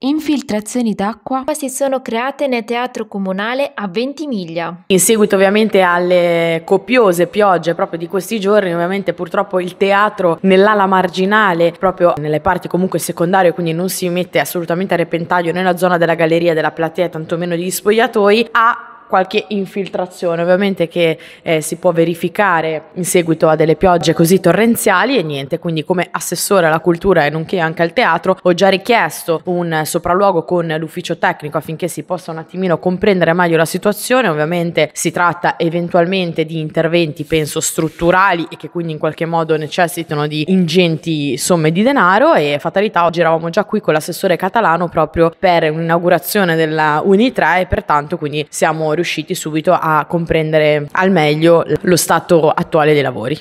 infiltrazioni d'acqua si sono create nel teatro comunale a Ventimiglia. In seguito ovviamente alle copiose piogge proprio di questi giorni, ovviamente purtroppo il teatro nell'ala marginale, proprio nelle parti comunque secondarie, quindi non si mette assolutamente a repentaglio nella zona della galleria, della platea, tantomeno degli spogliatoi, ha qualche infiltrazione ovviamente che eh, si può verificare in seguito a delle piogge così torrenziali e niente quindi come assessore alla cultura e nonché anche al teatro ho già richiesto un sopralluogo con l'ufficio tecnico affinché si possa un attimino comprendere meglio la situazione ovviamente si tratta eventualmente di interventi penso strutturali e che quindi in qualche modo necessitano di ingenti somme di denaro e fatalità oggi eravamo già qui con l'assessore catalano proprio per un'inaugurazione della Uni3 e pertanto quindi siamo riusciti subito a comprendere al meglio lo stato attuale dei lavori.